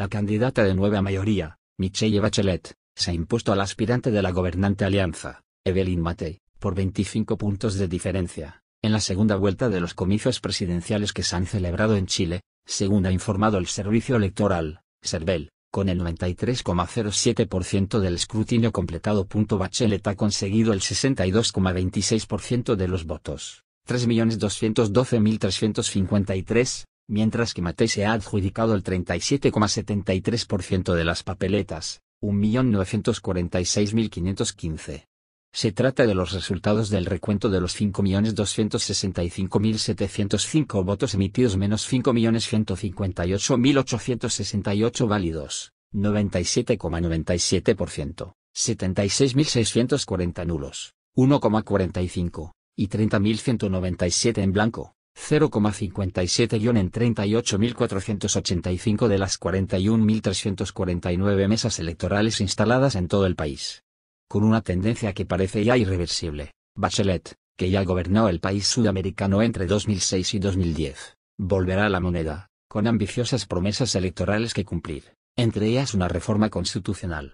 La candidata de nueva mayoría, Michelle Bachelet, se ha impuesto al aspirante de la gobernante alianza, Evelyn Matei, por 25 puntos de diferencia, en la segunda vuelta de los comicios presidenciales que se han celebrado en Chile, según ha informado el Servicio Electoral, Serbel, con el 93,07% del escrutinio completado. Bachelet ha conseguido el 62,26% de los votos, 3.212.353, mientras que Matei se ha adjudicado el 37,73% de las papeletas, 1.946.515. Se trata de los resultados del recuento de los 5.265.705 votos emitidos menos 5.158.868 válidos, 97,97%, 76.640 nulos, 1,45, y 30.197 en blanco. 0,57- en 38.485 de las 41.349 mesas electorales instaladas en todo el país. Con una tendencia que parece ya irreversible, Bachelet, que ya gobernó el país sudamericano entre 2006 y 2010, volverá a la moneda, con ambiciosas promesas electorales que cumplir, entre ellas una reforma constitucional